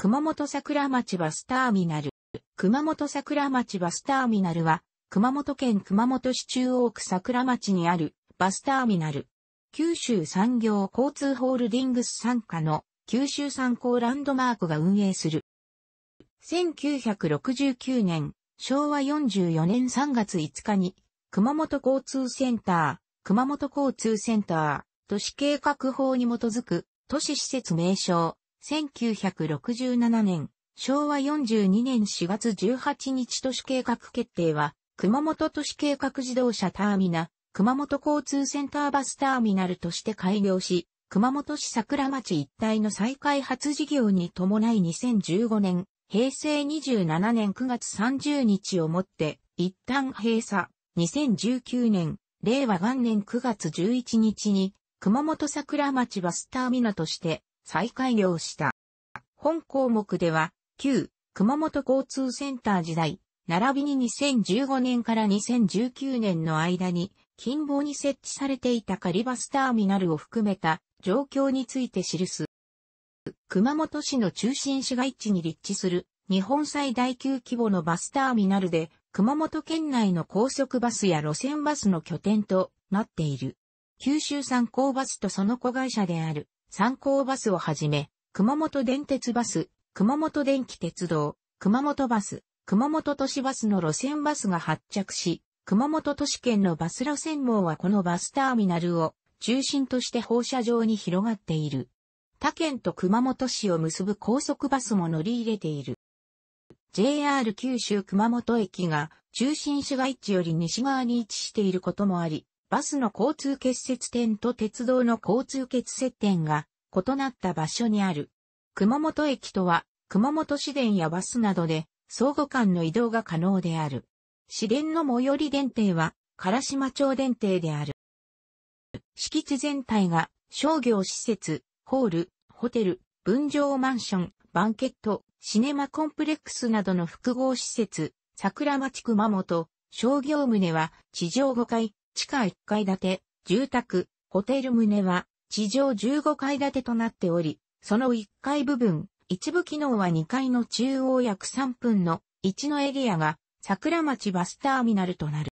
熊本桜町バスターミナル。熊本桜町バスターミナルは、熊本県熊本市中央区桜町にあるバスターミナル。九州産業交通ホールディングス参加の九州産考ランドマークが運営する。1969年、昭和44年3月5日に、熊本交通センター、熊本交通センター、都市計画法に基づく、都市施設名称、1967年、昭和42年4月18日都市計画決定は、熊本都市計画自動車ターミナ、熊本交通センターバスターミナルとして開業し、熊本市桜町一帯の再開発事業に伴い2015年、平成27年9月30日をもって、一旦閉鎖。2019年、令和元年9月11日に、熊本桜町バスターミナとして、再開業した。本項目では、旧熊本交通センター時代、並びに2015年から2019年の間に、近傍に設置されていた仮バスターミナルを含めた状況について記す。熊本市の中心市街地に立地する日本最大級規模のバスターミナルで、熊本県内の高速バスや路線バスの拠点となっている。九州産高バスとその子会社である三高バスをはじめ、熊本電鉄バス、熊本電気鉄道、熊本バス、熊本都市バスの路線バスが発着し、熊本都市圏のバス路線網はこのバスターミナルを中心として放射状に広がっている。他県と熊本市を結ぶ高速バスも乗り入れている。JR 九州熊本駅が中心市街地より西側に位置していることもあり、バスの交通結節点と鉄道の交通結節点が異なった場所にある。熊本駅とは、熊本市電やバスなどで、相互間の移動が可能である。市電の最寄り電停は、唐島町電停である。敷地全体が、商業施設、ホール、ホテル、分譲マンション、バンケット、シネマコンプレックスなどの複合施設、桜町熊本、商業棟は地上5階、地下1階建て、住宅、ホテル棟は、地上15階建てとなっており、その1階部分、一部機能は2階の中央約3分の1のエリアが、桜町バスターミナルとなる。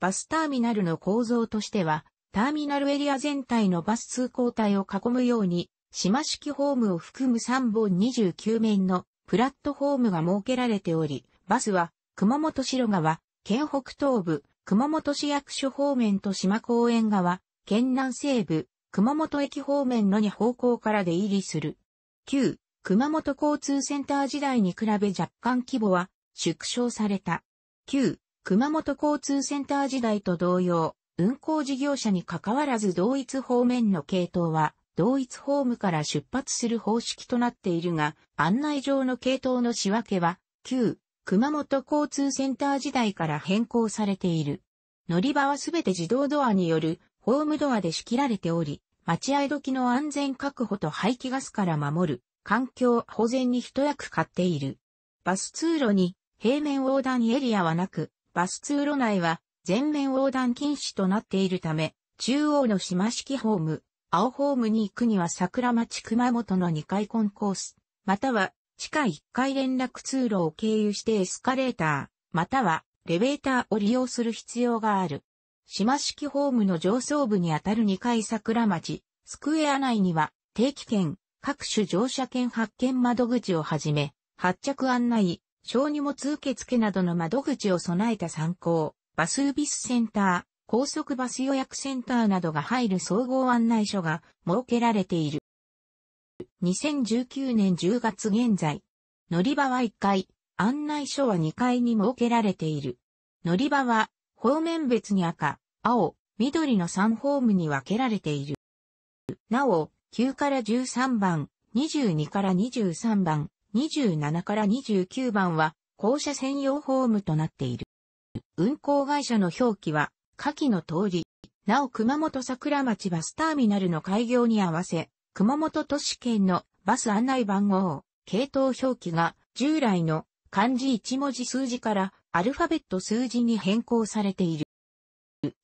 バスターミナルの構造としては、ターミナルエリア全体のバス通行帯を囲むように、島式ホームを含む3本29面のプラットホームが設けられており、バスは熊本城川、県北東部、熊本市役所方面と島公園側、県南西部、熊本駅方面の2方向から出入りする。旧、熊本交通センター時代に比べ若干規模は縮小された。旧、熊本交通センター時代と同様、運行事業者に関わらず同一方面の系統は、同一ホームから出発する方式となっているが、案内上の系統の仕分けは、旧、熊本交通センター時代から変更されている。乗り場はすべて自動ドアによるホームドアで仕切られており、待合時の安全確保と排気ガスから守る環境保全に一役買っている。バス通路に平面横断エリアはなく、バス通路内は全面横断禁止となっているため、中央の島式ホーム、青ホームに行くには桜町熊本の2階コンコース、または地下1階連絡通路を経由してエスカレーター、またはレベーターを利用する必要がある。島式ホームの上層部にあたる2階桜町、スクエア内には定期券、各種乗車券発券窓口をはじめ、発着案内、小荷物受付などの窓口を備えた参考、バスービスセンター、高速バス予約センターなどが入る総合案内所が設けられている。2019年10月現在。乗り場は1階、案内所は2階に設けられている。乗り場は、方面別に赤、青、緑の3ホームに分けられている。なお、9から13番、22から23番、27から29番は、校舎専用ホームとなっている。運行会社の表記は、下記の通り、なお熊本桜町バスターミナルの開業に合わせ、熊本都市圏のバス案内番号、系統表記が従来の漢字1文字数字からアルファベット数字に変更されている。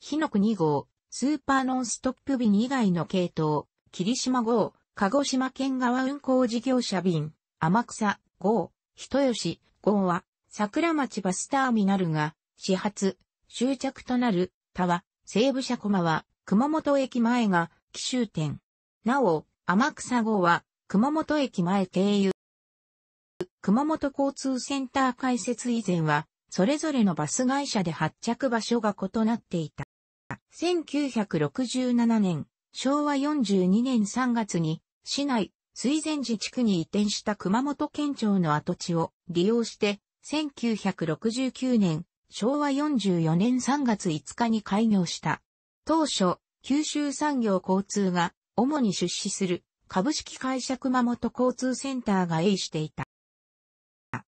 日の国号、スーパーノンストップ便以外の系統、霧島号、鹿児島県側運行事業者便、天草号、人吉号は、桜町バスターミナルが、始発、終着となる、他は、西武車駒は、熊本駅前が、奇襲点。なお、天草号は、熊本駅前経由。熊本交通センター開設以前は、それぞれのバス会社で発着場所が異なっていた。1967年、昭和42年3月に、市内、水前寺地区に移転した熊本県庁の跡地を利用して、1969年、昭和44年3月5日に開業した。当初、九州産業交通が主に出資する株式会社熊本交通センターが営していた。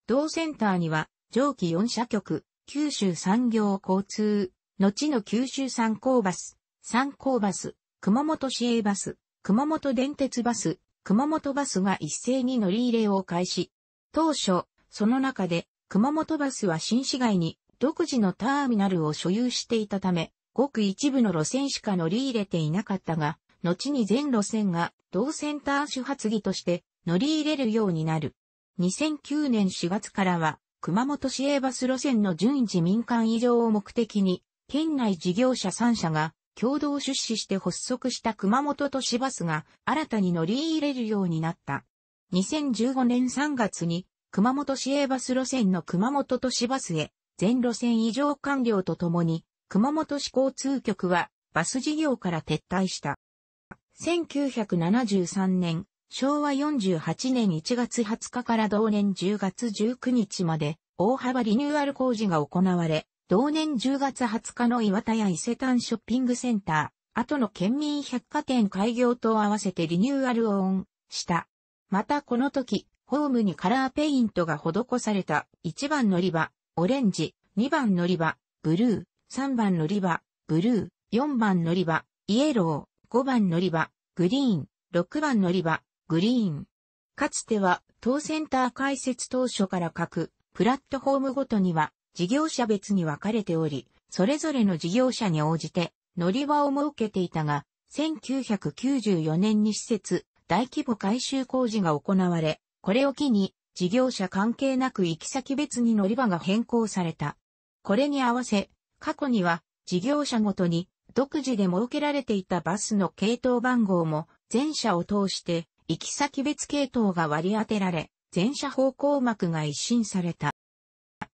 同センターには上記4社局、九州産業交通、後の九州産工バス、産工バス、熊本市営バス、熊本電鉄バス、熊本バスが一斉に乗り入れを開始。当初、その中で熊本バスは新市街に独自のターミナルを所有していたため、ごく一部の路線しか乗り入れていなかったが、後に全路線が同センター主発議として乗り入れるようになる。2009年4月からは、熊本市営バス路線の順次民間移乗を目的に、県内事業者3社が共同出資して発足した熊本都市バスが新たに乗り入れるようになった。2015年3月に熊本市営バス路線の熊本都市バスへ全路線移乗完了とともに熊本市交通局はバス事業から撤退した。1973年、昭和48年1月20日から同年10月19日まで大幅リニューアル工事が行われ、同年10月20日の岩田屋伊勢丹ショッピングセンター、後の県民百貨店開業と合わせてリニューアルをオンした。またこの時、ホームにカラーペイントが施された1番乗り場、オレンジ、2番乗り場、ブルー、3番乗り場、ブルー、4番乗り場、イエロー、5番乗り場、グリーン、6番乗り場、グリーン。かつては、当センター開設当初から各、プラットフォームごとには、事業者別に分かれており、それぞれの事業者に応じて、乗り場を設けていたが、1994年に施設、大規模改修工事が行われ、これを機に、事業者関係なく行き先別に乗り場が変更された。これに合わせ、過去には、事業者ごとに独自で設けられていたバスの系統番号も、全車を通して、行き先別系統が割り当てられ、全車方向幕が一新された。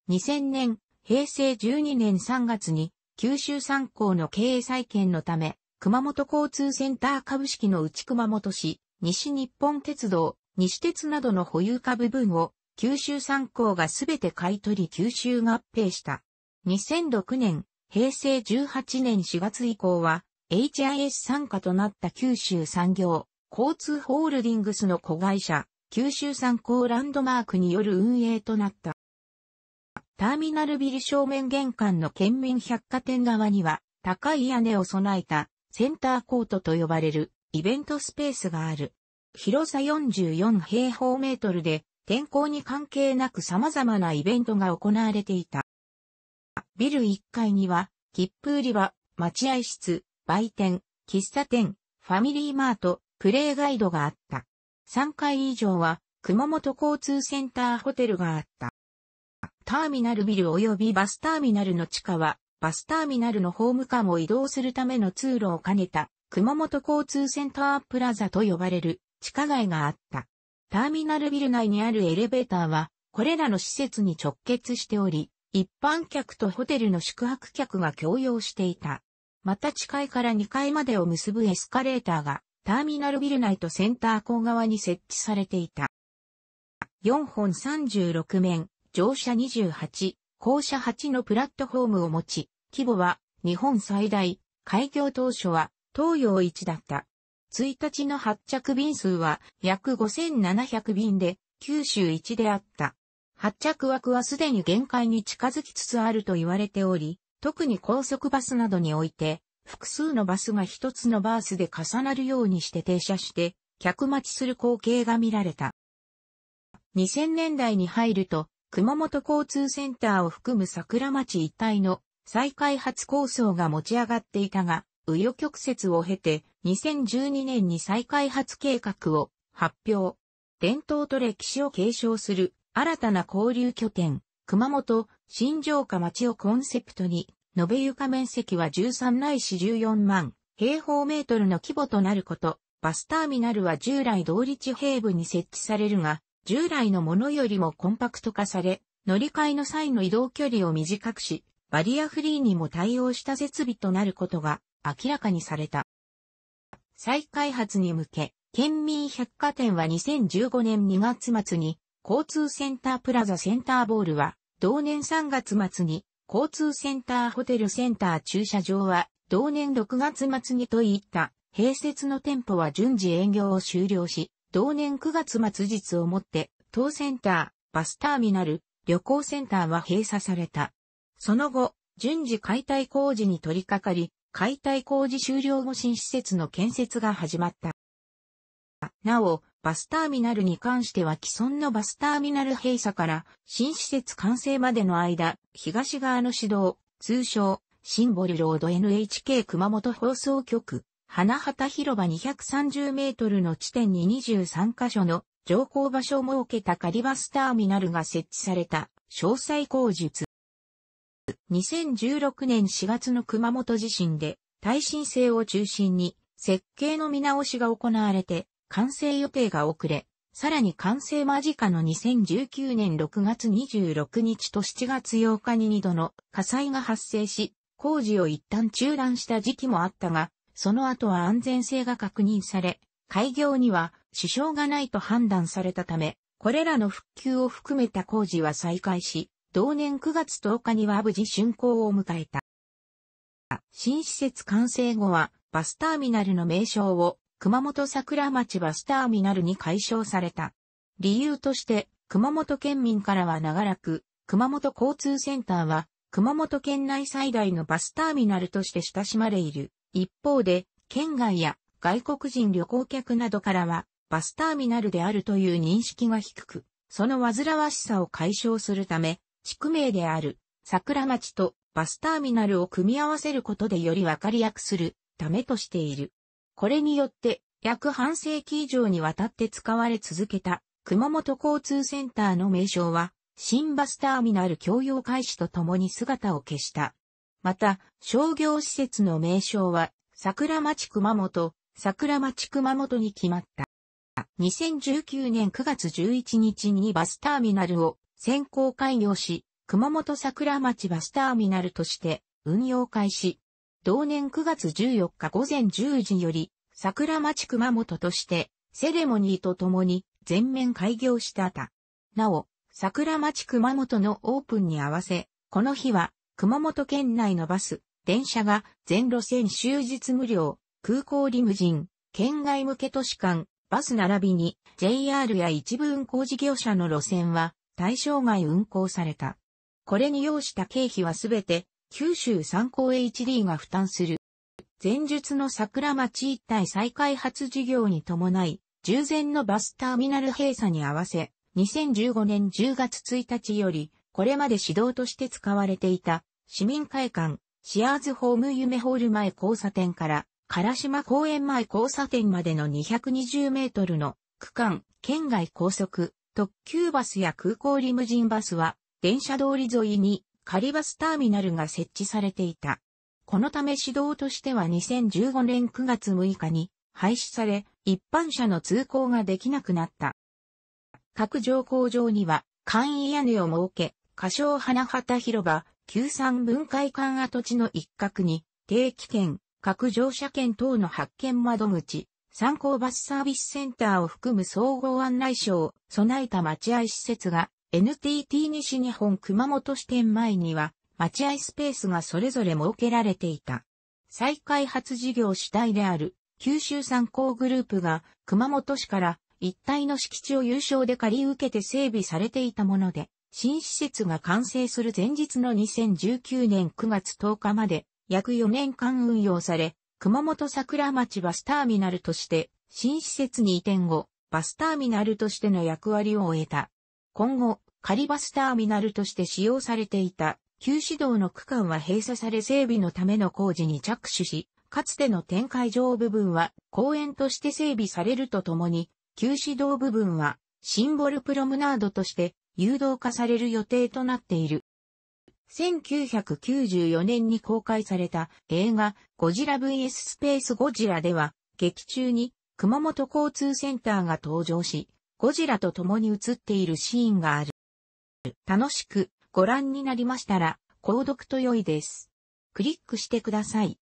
2000年、平成12年3月に、九州産高の経営再建のため、熊本交通センター株式の内熊本市、西日本鉄道、西鉄などの保有株分を、九州産高がすべて買い取り吸収合併した。2006年、平成18年4月以降は、HIS 参加となった九州産業、交通ホールディングスの子会社、九州産港ランドマークによる運営となった。ターミナルビル正面玄関の県民百貨店側には、高い屋根を備えた、センターコートと呼ばれる、イベントスペースがある。広さ44平方メートルで、天候に関係なく様々なイベントが行われていた。ビル1階には、切符売り場、待合室、売店、喫茶店、ファミリーマート、プレイガイドがあった。3階以上は、熊本交通センターホテルがあった。ターミナルビル及びバスターミナルの地下は、バスターミナルのホーム間を移動するための通路を兼ねた、熊本交通センタープラザと呼ばれる地下街があった。ターミナルビル内にあるエレベーターは、これらの施設に直結しており、一般客とホテルの宿泊客が共用していた。また地階から2階までを結ぶエスカレーターがターミナルビル内とセンター港側に設置されていた。4本36面、乗車28、降車8のプラットフォームを持ち、規模は日本最大、開業当初は東洋一だった。1日の発着便数は約5700便で、九州一であった。発着枠はすでに限界に近づきつつあると言われており、特に高速バスなどにおいて、複数のバスが一つのバースで重なるようにして停車して、客待ちする光景が見られた。2000年代に入ると、熊本交通センターを含む桜町一帯の再開発構想が持ち上がっていたが、紆余曲折を経て2012年に再開発計画を発表。伝統と歴史を継承する新たな交流拠点、熊本、新城下町をコンセプトに、延べ床面積は13ないし14万平方メートルの規模となること、バスターミナルは従来同立平部に設置されるが、従来のものよりもコンパクト化され、乗り換えの際の移動距離を短くし、バリアフリーにも対応した設備となることが明らかにされた。再開発に向け、県民百貨店は2015年2月末に交通センタープラザセンターボールは、同年3月末に、交通センターホテルセンター駐車場は、同年6月末にといった、併設の店舗は順次営業を終了し、同年9月末日をもって、当センター、バスターミナル、旅行センターは閉鎖された。その後、順次解体工事に取り掛かり、解体工事終了後新施設の建設が始まった。なお、バスターミナルに関しては既存のバスターミナル閉鎖から新施設完成までの間、東側の指導、通称、シンボルロード NHK 熊本放送局、花畑広場230メートルの地点に23カ所の乗降場所を設けた仮バスターミナルが設置された詳細口述。2016年4月の熊本地震で耐震性を中心に設計の見直しが行われて完成予定が遅れ、さらに完成間近の2019年6月26日と7月8日に2度の火災が発生し、工事を一旦中断した時期もあったが、その後は安全性が確認され、開業には支障がないと判断されたため、これらの復旧を含めた工事は再開し、同年9月10日には無事竣工を迎えた。新施設完成後は、バスターミナルの名称を熊本桜町バスターミナルに解消された。理由として、熊本県民からは長らく、熊本交通センターは、熊本県内最大のバスターミナルとして親しまれいる。一方で、県外や外国人旅行客などからは、バスターミナルであるという認識が低く、その煩わしさを解消するため、地区名である桜町とバスターミナルを組み合わせることでよりわかりやくするためとしている。これによって約半世紀以上にわたって使われ続けた熊本交通センターの名称は新バスターミナル共用開始とともに姿を消した。また、商業施設の名称は桜町熊本、桜町熊本に決まった。2019年9月11日にバスターミナルを先行開業し、熊本桜町バスターミナルとして運用開始。同年9月14日午前10時より、桜町熊本として、セレモニーとともに全面開業したた。なお、桜町熊本のオープンに合わせ、この日は、熊本県内のバス、電車が全路線終日無料、空港リムジン、県外向け都市間、バス並びに JR や一部運行事業者の路線は対象外運行された。これに要した経費はすべて九州三高 HD が負担する。前述の桜町一帯再開発事業に伴い、従前のバスターミナル閉鎖に合わせ、2015年10月1日より、これまで指導として使われていた、市民会館、シアーズホーム夢ホール前交差点から、唐島公園前交差点までの220メートルの区間、県外高速、特急バスや空港リムジンバスは、電車通り沿いにカリバスターミナルが設置されていた。このため指導としては2015年9月6日に廃止され、一般車の通行ができなくなった。各乗降場には簡易屋根を設け、仮称花畑広場、旧三分解館跡地の一角に、定期券、各乗車券等の発券窓口、参考バスサービスセンターを含む総合案内所を備えた待合施設が NTT 西日本熊本支店前には、待合スペースがそれぞれ設けられていた。再開発事業主体である九州産工グループが熊本市から一帯の敷地を優勝で借り受けて整備されていたもので、新施設が完成する前日の2019年9月10日まで約4年間運用され、熊本桜町バスターミナルとして新施設に移転後、バスターミナルとしての役割を終えた。今後、仮バスターミナルとして使用されていた、旧市道の区間は閉鎖され整備のための工事に着手し、かつての展開上部分は公園として整備されるとともに、旧市道部分はシンボルプロムナードとして誘導化される予定となっている。1994年に公開された映画ゴジラ VS スペースゴジラでは劇中に熊本交通センターが登場し、ゴジラと共に映っているシーンがある。楽しくご覧になりましたら、購読と良いです。クリックしてください。